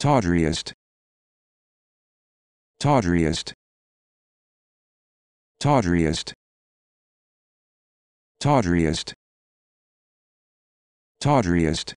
tawdriest tawdriest tawdriest tawdriest tawdriest